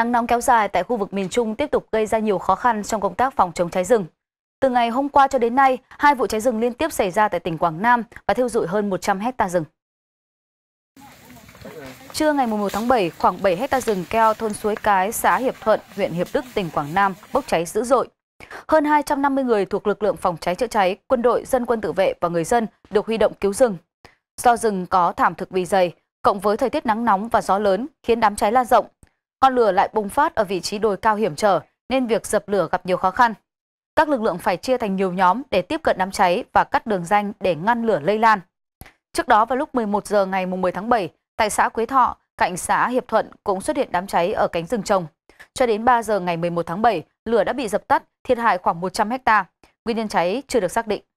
Nắng nóng kéo dài tại khu vực miền Trung tiếp tục gây ra nhiều khó khăn trong công tác phòng chống cháy rừng. Từ ngày hôm qua cho đến nay, hai vụ cháy rừng liên tiếp xảy ra tại tỉnh Quảng Nam và thiêu dụi hơn 100 hecta rừng. Trưa ngày 11 tháng 7, khoảng 7 hecta rừng keo thôn Suối Cái, xã Hiệp Thuận, huyện Hiệp Đức, tỉnh Quảng Nam bốc cháy dữ dội. Hơn 250 người thuộc lực lượng phòng cháy chữa cháy, quân đội, dân quân tự vệ và người dân được huy động cứu rừng. Do rừng có thảm thực bì dày, cộng với thời tiết nắng nóng và gió lớn khiến đám cháy lan rộng, con lửa lại bùng phát ở vị trí đồi cao hiểm trở nên việc dập lửa gặp nhiều khó khăn. Các lực lượng phải chia thành nhiều nhóm để tiếp cận đám cháy và cắt đường danh để ngăn lửa lây lan. Trước đó vào lúc 11 giờ ngày 10 tháng 7, tại xã Quế Thọ, cạnh xã Hiệp Thuận cũng xuất hiện đám cháy ở cánh rừng trồng. Cho đến 3 giờ ngày 11 tháng 7, lửa đã bị dập tắt, thiệt hại khoảng 100 ha. Nguyên nhân cháy chưa được xác định.